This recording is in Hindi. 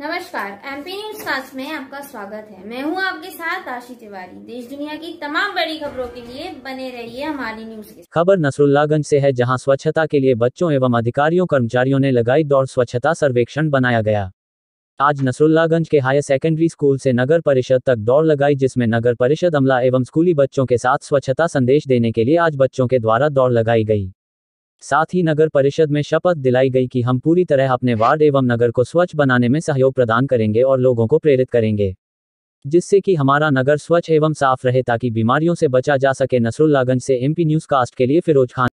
नमस्कार एमपी न्यूज कास्ट में आपका स्वागत है मैं हूं आपके साथ आशी तिवारी देश दुनिया की तमाम बड़ी खबरों के लिए बने रहिए हमारी न्यूज के खबर नसरुल्लागंज से है जहां स्वच्छता के लिए बच्चों एवं अधिकारियों कर्मचारियों ने लगाई दौड़ स्वच्छता सर्वेक्षण बनाया गया आज नसरुल्लागंज के हायर सेकेंडरी स्कूल से नगर परिषद तक दौड़ लगाई जिसमें नगर परिषद अमला एवं स्कूली बच्चों के साथ स्वच्छता संदेश देने के लिए आज बच्चों के द्वारा दौड़ लगाई गई साथ ही नगर परिषद में शपथ दिलाई गई कि हम पूरी तरह अपने वार्ड एवं नगर को स्वच्छ बनाने में सहयोग प्रदान करेंगे और लोगों को प्रेरित करेंगे जिससे कि हमारा नगर स्वच्छ एवं साफ रहे ताकि बीमारियों से बचा जा सके नसरुल्लागंज से एमपी न्यूज कास्ट के लिए फिरोज खान